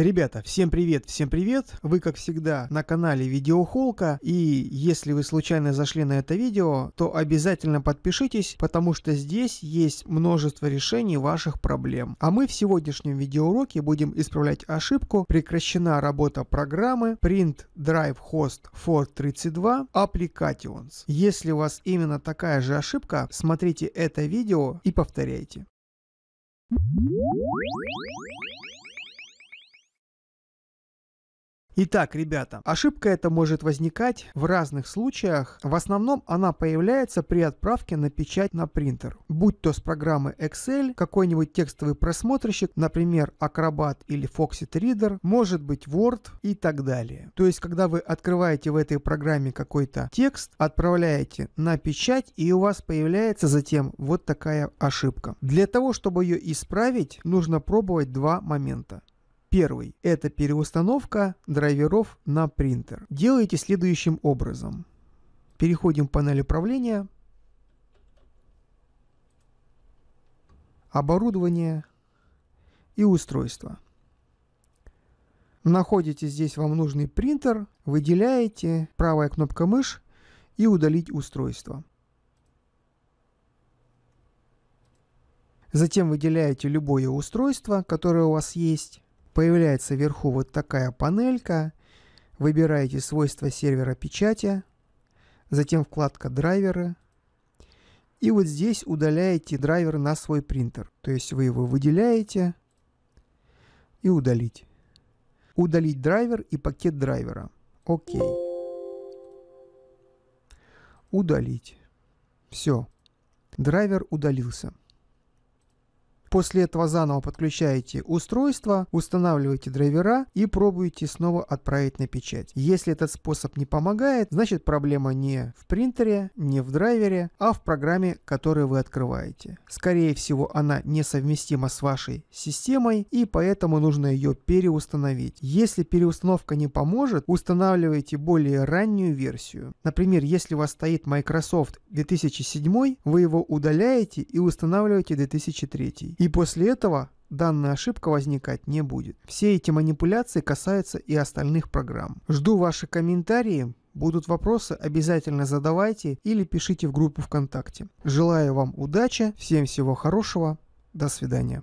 Ребята, всем привет, всем привет! Вы, как всегда, на канале Видеохолка, и если вы случайно зашли на это видео, то обязательно подпишитесь, потому что здесь есть множество решений ваших проблем. А мы в сегодняшнем видеоуроке будем исправлять ошибку «Прекращена работа программы Print Drive Host for 32 Applications». Если у вас именно такая же ошибка, смотрите это видео и повторяйте. Итак, ребята, ошибка эта может возникать в разных случаях. В основном она появляется при отправке на печать на принтер. Будь то с программы Excel, какой-нибудь текстовый просмотрщик, например Acrobat или Foxit Reader, может быть Word и так далее. То есть, когда вы открываете в этой программе какой-то текст, отправляете на печать и у вас появляется затем вот такая ошибка. Для того, чтобы ее исправить, нужно пробовать два момента. Первый – это переустановка драйверов на принтер. Делайте следующим образом. Переходим в панель управления. Оборудование и устройство. Находите здесь вам нужный принтер, выделяете правая кнопка мышь и удалить устройство. Затем выделяете любое устройство, которое у вас есть Появляется вверху вот такая панелька. Выбираете свойства сервера печати. Затем вкладка «Драйверы». И вот здесь удаляете драйвер на свой принтер. То есть вы его выделяете и удалить. Удалить драйвер и пакет драйвера. Окей. Удалить. Все. Драйвер удалился. После этого заново подключаете устройство, устанавливаете драйвера и пробуете снова отправить на печать. Если этот способ не помогает, значит проблема не в принтере, не в драйвере, а в программе, которую вы открываете. Скорее всего она несовместима с вашей системой и поэтому нужно ее переустановить. Если переустановка не поможет, устанавливайте более раннюю версию. Например, если у вас стоит Microsoft 2007, вы его удаляете и устанавливаете 2003. И после этого данная ошибка возникать не будет. Все эти манипуляции касаются и остальных программ. Жду ваши комментарии. Будут вопросы, обязательно задавайте или пишите в группу ВКонтакте. Желаю вам удачи, всем всего хорошего, до свидания.